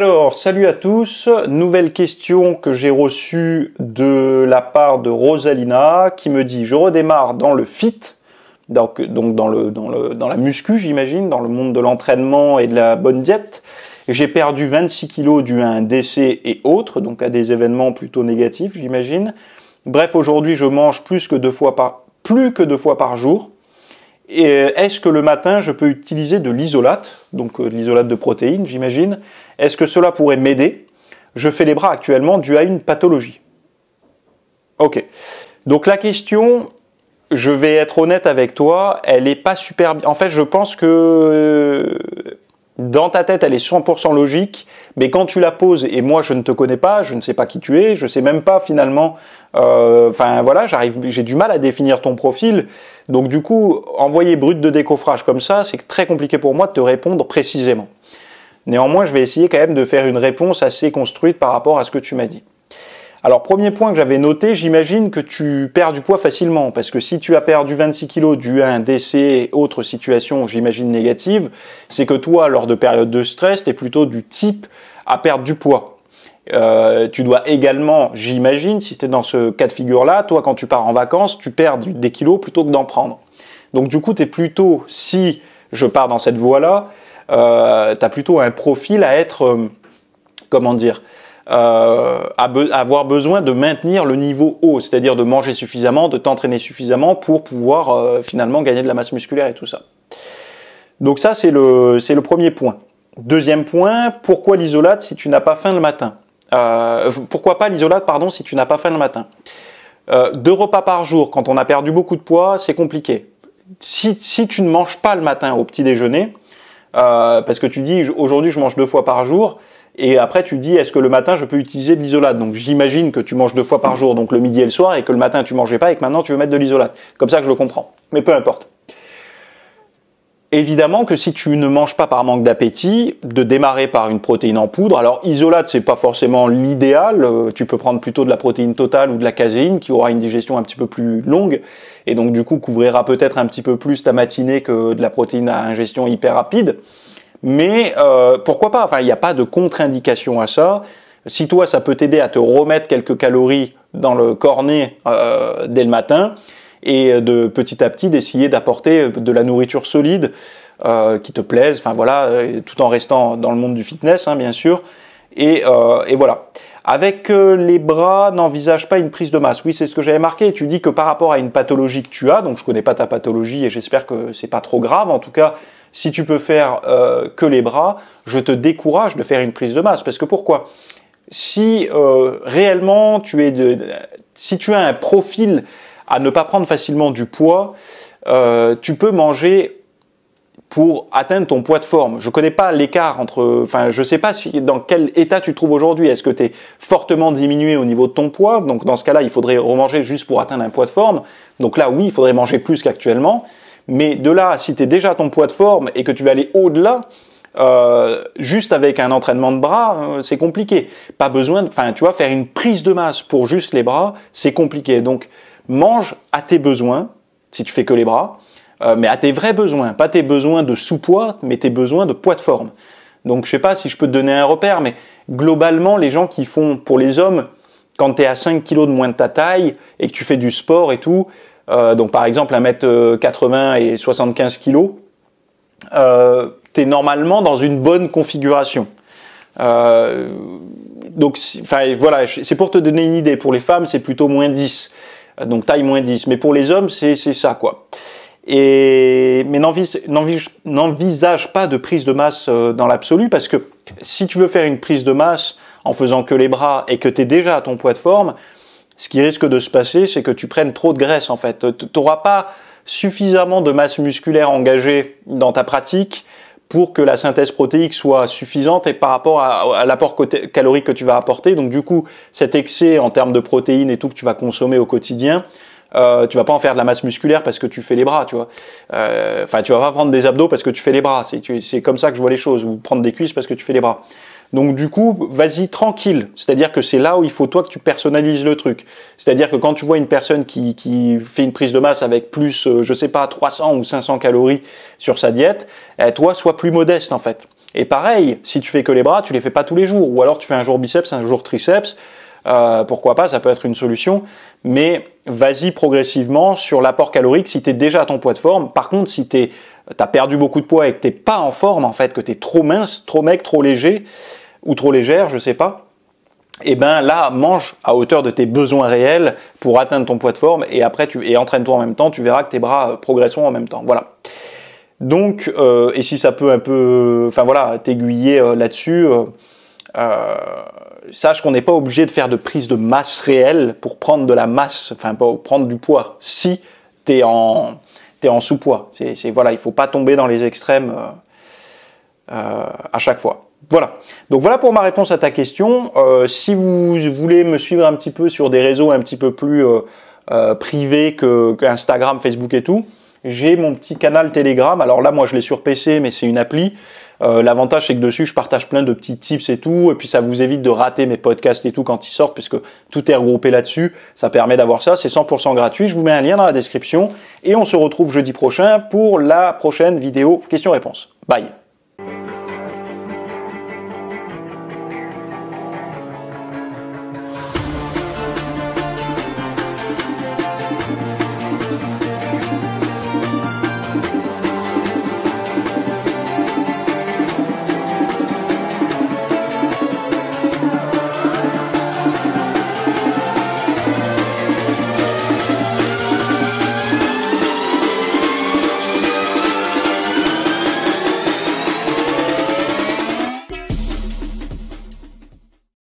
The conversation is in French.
Alors, salut à tous. Nouvelle question que j'ai reçue de la part de Rosalina qui me dit Je redémarre dans le fit, donc, dans, le, dans, la muscu, j'imagine, dans le monde de l'entraînement et de la bonne diète. J'ai perdu 26 kilos dû à un décès et autres, donc à des événements plutôt négatifs, j'imagine. Bref, aujourd'hui, je mange plus que deux fois par, plus que deux fois par jour. Est-ce que le matin, je peux utiliser de l'isolate, donc euh, de l'isolate de protéines, j'imagine est-ce que cela pourrait m'aider Je fais les bras actuellement dû à une pathologie. Ok. Donc la question, je vais être honnête avec toi, elle n'est pas super... bien. En fait, je pense que dans ta tête, elle est 100% logique, mais quand tu la poses, et moi je ne te connais pas, je ne sais pas qui tu es, je ne sais même pas finalement, euh, enfin voilà, j'arrive, j'ai du mal à définir ton profil, donc du coup, envoyer brut de décoffrage comme ça, c'est très compliqué pour moi de te répondre précisément. Néanmoins, je vais essayer quand même de faire une réponse assez construite par rapport à ce que tu m'as dit. Alors, premier point que j'avais noté, j'imagine que tu perds du poids facilement, parce que si tu as perdu 26 kilos dû à un décès et autres situations, j'imagine, négative, c'est que toi, lors de périodes de stress, tu es plutôt du type à perdre du poids. Euh, tu dois également, j'imagine, si tu es dans ce cas de figure-là, toi, quand tu pars en vacances, tu perds des kilos plutôt que d'en prendre. Donc, du coup, tu es plutôt, si je pars dans cette voie-là, euh, tu as plutôt un profil à être, euh, comment dire, euh, à avoir besoin de maintenir le niveau haut, c'est-à-dire de manger suffisamment, de t'entraîner suffisamment pour pouvoir finalement gagner de la masse musculaire et tout ça. Donc ça, c'est le, premier point. Deuxième point, pourquoi l'isolate si tu n'as pas faim le matin Pourquoi pas l'isolate, pardon, si tu n'as pas faim le matin Deux repas par jour, quand on a perdu beaucoup de poids, c'est compliqué. si, tu ne manges pas le matin au petit déjeuner, euh, parce que tu dis aujourd'hui je mange deux fois par jour et après tu dis est-ce que le matin je peux utiliser de l'isolate donc j'imagine que tu manges deux fois par jour donc le midi et le soir et que le matin tu mangeais pas et que maintenant tu veux mettre de l'isolate comme ça que je le comprends mais peu importe Évidemment que si tu ne manges pas par manque d'appétit, de démarrer par une protéine en poudre, alors isolate c'est pas forcément l'idéal, euh, tu peux prendre plutôt de la protéine totale ou de la caséine qui aura une digestion un petit peu plus longue et donc du coup couvrira peut-être un petit peu plus ta matinée que de la protéine à ingestion hyper rapide. Mais euh, pourquoi pas Enfin, il n'y a pas de contre-indication à ça. Si toi ça peut t'aider à te remettre quelques calories dans le cornet euh, dès le matin, et de petit à petit d'essayer d'apporter euh, de la nourriture solide euh, qui te plaise, enfin voilà, euh, tout en restant dans le monde du fitness hein, bien sûr. Et, voilà. Avec les bras, n'envisage pas une prise de masse. Oui, c'est ce que j'avais marqué. Tu dis que par rapport à une pathologie que tu as, donc je connais pas ta pathologie et j'espère que c'est pas trop grave. En tout cas, si tu peux faire que les bras, je te décourage de faire une prise de masse. Parce que pourquoi Si réellement tu es de, si tu as un profil à ne pas prendre facilement du poids, euh, tu peux manger pour atteindre ton poids de forme. Je ne connais pas l'écart entre... Enfin, je ne sais pas dans quel état tu te trouves aujourd'hui. Est-ce que tu es fortement diminué au niveau de ton poids Donc dans ce cas-là, il faudrait remanger juste pour atteindre un poids de forme. Donc là, oui, il faudrait manger plus qu'actuellement. Mais de là, si tu es déjà à ton poids de forme et que tu veux aller au-delà, euh, juste avec un entraînement de bras, euh, c'est compliqué. Pas besoin, enfin, tu vois, faire une prise de masse pour juste les bras, c'est compliqué. Donc, mange à tes besoins, si tu fais que les bras, euh, mais à tes vrais besoins, pas tes besoins de sous-poids, mais tes besoins de poids de forme. Donc je sais pas si je peux te donner un repère, mais globalement, les gens qui font, pour les hommes, quand tu es à 5 kg de moins de ta taille et que tu fais du sport et tout, euh, donc par exemple 1m80 euh, et 75 kg, tu es normalement dans une bonne configuration. donc, voilà, c'est pour te donner une idée. Pour les femmes, c'est plutôt moins 10. Euh, donc taille moins 10. Mais pour les hommes, c'est ça quoi. Et, mais n'envisage pas de prise de masse euh, dans l'absolu parce que si tu veux faire une prise de masse en faisant que les bras et que tu es déjà à ton poids de forme, ce qui risque de se passer, c'est que tu prennes trop de graisse en fait. Tu n'auras pas suffisamment de masse musculaire engagée dans ta pratique pour que la synthèse protéique soit suffisante et par rapport à, l'apport calorique que tu vas apporter. Donc du coup, cet excès en termes de protéines et tout que tu vas consommer au quotidien, euh, tu vas pas en faire de la masse musculaire parce que tu fais les bras, tu vois. Euh, enfin, tu vas pas prendre des abdos parce que tu fais les bras. C'est comme ça que je vois les choses. Ou prendre des cuisses parce que tu fais les bras. Donc du coup, vas-y tranquille. C'est-à-dire que c'est là où il faut toi que tu personnalises le truc. C'est-à-dire que quand tu vois une personne qui, fait une prise de masse avec plus, je euh, je sais pas, 300 ou 500 calories sur sa diète, eh, toi, sois plus modeste en fait. Et pareil, si tu fais que les bras, tu les fais pas tous les jours. Ou alors tu fais un jour biceps, un jour triceps. Euh, pourquoi pas, ça peut être une solution. Mais vas-y progressivement sur l'apport calorique si tu es déjà à ton poids de forme. Par contre, si tu es t'as perdu beaucoup de poids et que t'es pas en forme en fait, que tu es trop mince, trop mec, trop léger ou trop légère, je sais pas. Et eh ben là, mange à hauteur de tes besoins réels pour atteindre ton poids de forme et après tu et entraîne-toi en même temps, tu verras que tes bras euh, progresseront en même temps. Voilà. Donc euh, et si ça peut un peu enfin voilà, t'aiguiller euh, là-dessus sache qu'on n'est pas obligé de faire de prise de masse réelle pour prendre de la masse, enfin pour prendre du poids. Si t'es en tu en sous-poids. C'est, voilà, il faut pas tomber dans les extrêmes euh, euh, à chaque fois. Voilà. Donc voilà pour ma réponse à ta question. Euh, si vous voulez me suivre un petit peu sur des réseaux un petit peu plus privés que Instagram, Facebook et tout, j'ai mon petit canal Telegram. Alors là, moi, je l'ai sur PC, mais c'est une appli. Euh, l'avantage, c'est que dessus, je partage plein de petits tips et tout. Et puis, ça vous évite de rater mes podcasts et tout quand ils sortent, puisque tout est regroupé là-dessus. Ça permet d'avoir ça. C'est 100% gratuit. Je vous mets un lien dans la description. Et on se retrouve jeudi prochain pour la prochaine vidéo questions-réponses. Bye